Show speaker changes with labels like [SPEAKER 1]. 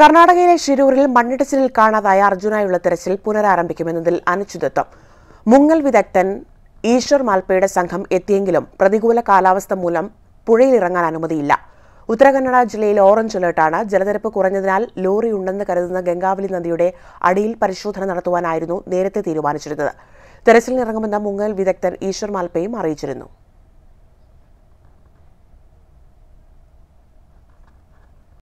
[SPEAKER 1] കർണാടകയിലെ ഷിരൂരിൽ മണ്ണിടിച്ചിലിൽ കാണാതായ അർജുനായുള്ള തെരച്ചിൽ പുനരാരംഭിക്കുമെന്നതിൽ അനിശ്ചിതത്വം മുങ്ങൽ വിദഗ്ധൻ ഈശ്വർ മാൽപ്പയുടെ സംഘം എത്തിയെങ്കിലും പ്രതികൂല കാലാവസ്ഥ മൂലം പുഴയിലിറങ്ങാൻ അനുമതിയില്ല ഉത്തരകന്നഡ ജില്ലയിൽ ഓറഞ്ച് അലേർട്ടാണ് ജലനിരപ്പ് കുറഞ്ഞതിനാൽ ലോറി ഉണ്ടെന്ന് കരുതുന്ന ഗംഗാവലി നദിയുടെ അടിയിൽ പരിശോധന നടത്തുവാനായിരുന്നു നേരത്തെ തീരുമാനിച്ചിരുന്നത് തെരച്ചിലിനിറങ്ങുമെന്ന് മുങ്ങൽ വിദഗ്ധൻ ഈശ്വർ മാൽപ്പയും അറിയിച്ചിരുന്നു